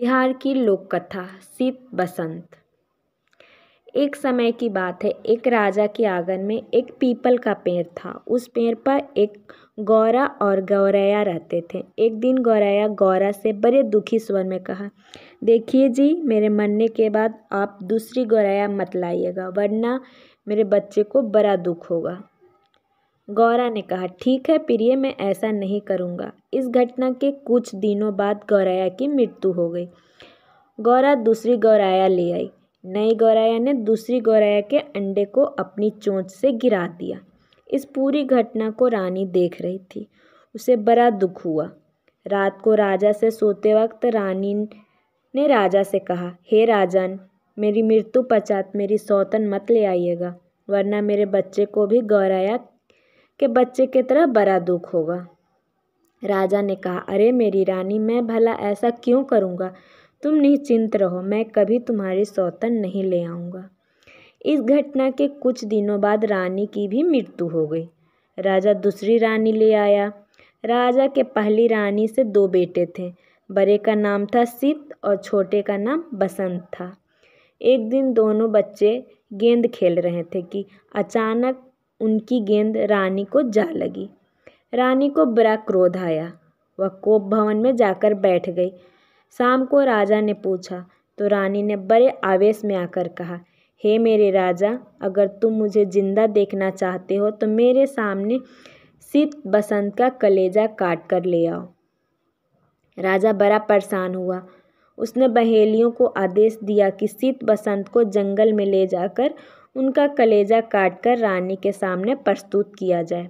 बिहार की लोक कथा शीत बसंत एक समय की बात है एक राजा के आंगन में एक पीपल का पेड़ था उस पेड़ पर एक गौरा और गौरैया रहते थे एक दिन गौरैया गौरा से बड़े दुखी स्वर में कहा देखिए जी मेरे मरने के बाद आप दूसरी गौरैया मत लाइएगा वरना मेरे बच्चे को बड़ा दुख होगा गौरा ने कहा ठीक है प्रिय मैं ऐसा नहीं करूँगा इस घटना के कुछ दिनों बाद गौराया की मृत्यु हो गई गौरा दूसरी गौराया ले आई नई गौराया ने दूसरी गौराया के अंडे को अपनी चोंच से गिरा दिया इस पूरी घटना को रानी देख रही थी उसे बड़ा दुख हुआ रात को राजा से सोते वक्त रानी ने राजा से कहा हे राजन मेरी मृत्यु पश्चात मेरी सौतन मत ले आइएगा वरना मेरे बच्चे को भी गौराया के बच्चे की तरह बड़ा दुख होगा राजा ने कहा अरे मेरी रानी मैं भला ऐसा क्यों करूँगा तुम निश्चिंत रहो मैं कभी तुम्हारी सौतन नहीं ले आऊँगा इस घटना के कुछ दिनों बाद रानी की भी मृत्यु हो गई राजा दूसरी रानी ले आया राजा के पहली रानी से दो बेटे थे बड़े का नाम था सीत और छोटे का नाम बसंत था एक दिन दोनों बच्चे गेंद खेल रहे थे कि अचानक उनकी गेंद रानी को जा लगी रानी को बड़ा क्रोध आया वह कोप भवन में जाकर बैठ गई शाम को राजा ने पूछा तो रानी ने बड़े आवेश में आकर कहा हे मेरे राजा अगर तुम मुझे ज़िंदा देखना चाहते हो तो मेरे सामने शीत बसंत का कलेजा काट कर ले आओ राजा बड़ा परेशान हुआ उसने बहेलियों को आदेश दिया कि शीत बसंत को जंगल में ले जाकर उनका कलेजा काटकर रानी के सामने प्रस्तुत किया जाए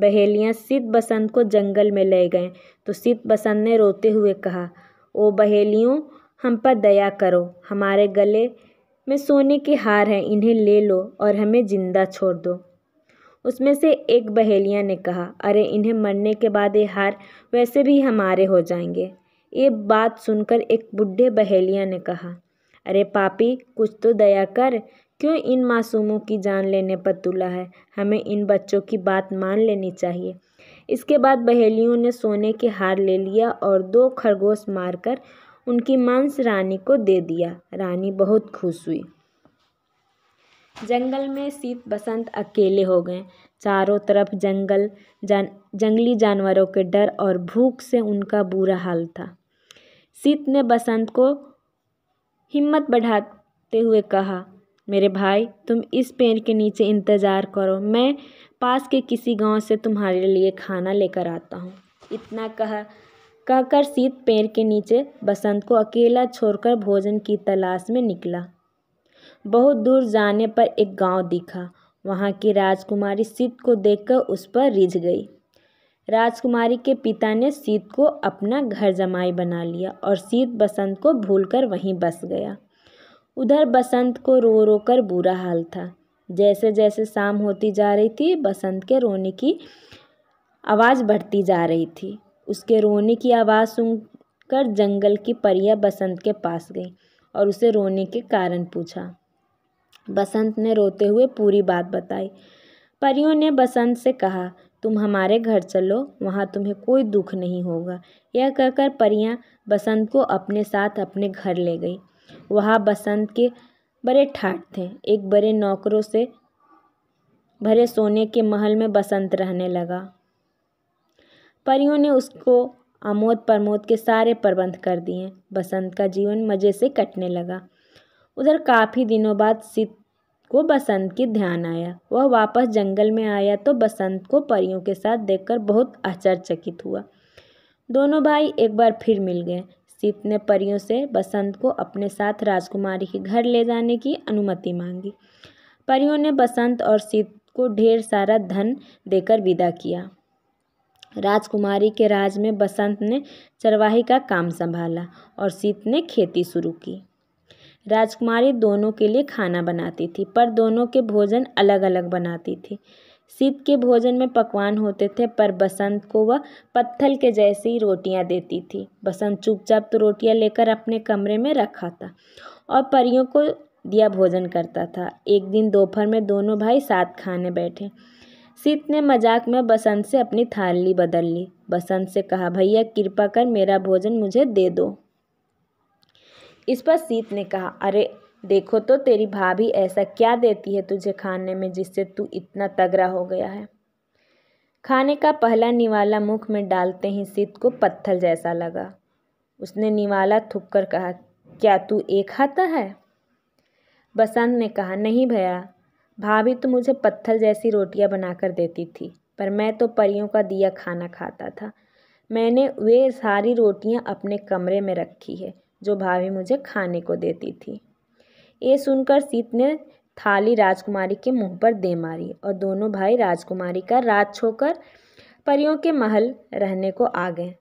बहेलियाँ सित बसंत को जंगल में ले गए तो सित बसंत ने रोते हुए कहा ओ बहेलियों हम पर दया करो हमारे गले में सोने के हार हैं इन्हें ले लो और हमें ज़िंदा छोड़ दो उसमें से एक बहेलिया ने कहा अरे इन्हें मरने के बाद ये हार वैसे भी हमारे हो जाएंगे ये बात सुनकर एक बुढ़े बहेलिया ने कहा अरे पापी कुछ तो दया कर क्यों इन मासूमों की जान लेने पर तुला है हमें इन बच्चों की बात मान लेनी चाहिए इसके बाद बहेलियों ने सोने के हार ले लिया और दो खरगोश मारकर उनकी मांस रानी को दे दिया रानी बहुत खुश हुई जंगल में शीत बसंत अकेले हो गए चारों तरफ जंगल जान जंगली जानवरों के डर और भूख से उनका बुरा हाल था शीत ने बसंत को हिम्मत बढ़ाते हुए कहा मेरे भाई तुम इस पेड़ के नीचे इंतज़ार करो मैं पास के किसी गाँव से तुम्हारे लिए खाना लेकर आता हूँ इतना कह कहकर सीत पेड़ के नीचे बसंत को अकेला छोड़कर भोजन की तलाश में निकला बहुत दूर जाने पर एक गांव दिखा वहां की राजकुमारी सीत को देखकर उस पर रिझ गई राजकुमारी के पिता ने सीत को अपना घर जमाई बना लिया और सीत बसंत को भूलकर वहीं बस गया उधर बसंत को रो रो कर बुरा हाल था जैसे जैसे शाम होती जा रही थी बसंत के रोने की आवाज़ बढ़ती जा रही थी उसके रोने की आवाज़ सुनकर जंगल की परिया बसंत के पास गई और उसे रोने के कारण पूछा बसंत ने रोते हुए पूरी बात बताई परियों ने बसंत से कहा तुम हमारे घर चलो वहाँ तुम्हें कोई दुख नहीं होगा यह कहकर परियाँ बसंत को अपने साथ अपने घर ले गई वहाँ बसंत के बड़े ठाट थे एक बड़े नौकरों से भरे सोने के महल में बसंत रहने लगा परियों ने उसको आमोद प्रमोद के सारे प्रबंध कर दिए बसंत का जीवन मज़े से कटने लगा उधर काफ़ी दिनों बाद सित को बसंत की ध्यान आया वह वापस जंगल में आया तो बसंत को परियों के साथ देखकर बहुत आश्चर्यचकित हुआ दोनों भाई एक बार फिर मिल गए सीत ने परियों से बसंत को अपने साथ राजकुमारी के घर ले जाने की अनुमति मांगी परियों ने बसंत और सीत को ढेर सारा धन देकर विदा किया राजकुमारी के राज में बसंत ने चरवाही का काम संभाला और सीत ने खेती शुरू की राजकुमारी दोनों के लिए खाना बनाती थी पर दोनों के भोजन अलग अलग बनाती थी शीत के भोजन में पकवान होते थे पर बसंत को वह पत्थर के जैसी रोटियाँ देती थी बसंत चुपचाप तो रोटियाँ लेकर अपने कमरे में रखा था और परियों को दिया भोजन करता था एक दिन दोपहर में दोनों भाई साथ खाने बैठे शीत ने मजाक में बसंत से अपनी थाली बदल ली बसंत से कहा भैया कृपा कर मेरा भोजन मुझे दे दो इस पर शीत ने कहा अरे देखो तो तेरी भाभी ऐसा क्या देती है तुझे खाने में जिससे तू इतना तगड़ा हो गया है खाने का पहला निवाला मुख में डालते ही सिद्ध को पत्थर जैसा लगा उसने निवाला थुक कर कहा क्या तू एक खाता है बसंत ने कहा नहीं भैया भाभी तो मुझे पत्थर जैसी रोटियां बनाकर देती थी पर मैं तो परियों का दिया खाना खाता था मैंने वे सारी रोटियां अपने कमरे में रखी है जो भाभी मुझे खाने को देती थी ये सुनकर सीत ने थाली राजकुमारी के मुंह पर दे मारी और दोनों भाई राजकुमारी का राज छोकर परियों के महल रहने को आ गए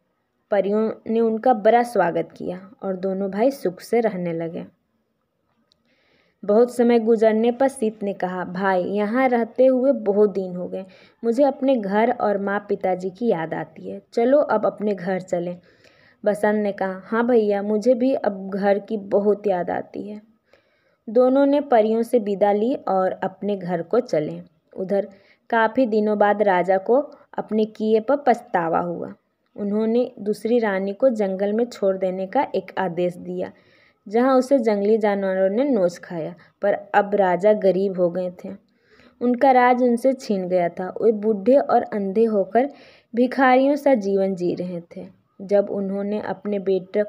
परियों ने उनका बड़ा स्वागत किया और दोनों भाई सुख से रहने लगे बहुत समय गुजरने पर सीत ने कहा भाई यहाँ रहते हुए बहुत दिन हो गए मुझे अपने घर और माँ पिताजी की याद आती है चलो अब अपने घर चलें बसंत ने कहा हाँ भैया मुझे भी अब घर की बहुत याद आती है दोनों ने परियों से विदा ली और अपने घर को चले उधर काफ़ी दिनों बाद राजा को अपने किए पर पछतावा हुआ उन्होंने दूसरी रानी को जंगल में छोड़ देने का एक आदेश दिया जहां उसे जंगली जानवरों ने नोच खाया पर अब राजा गरीब हो गए थे उनका राज उनसे छीन गया था वे बूढ़े और अंधे होकर भिखारियों सा जीवन जी रहे थे जब उन्होंने अपने बेटे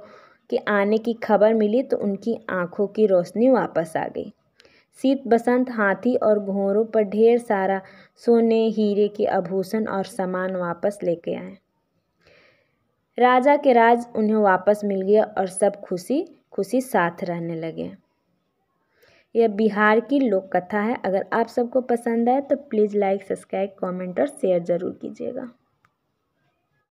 के आने की खबर मिली तो उनकी आंखों की रोशनी वापस आ गई शीत बसंत हाथी और घोरों पर ढेर सारा सोने हीरे के आभूषण और सामान वापस लेके आए राजा के राज उन्हें वापस मिल गया और सब खुशी खुशी साथ रहने लगे यह बिहार की लोक कथा है अगर आप सबको पसंद आए तो प्लीज़ लाइक सब्सक्राइब कमेंट और शेयर ज़रूर कीजिएगा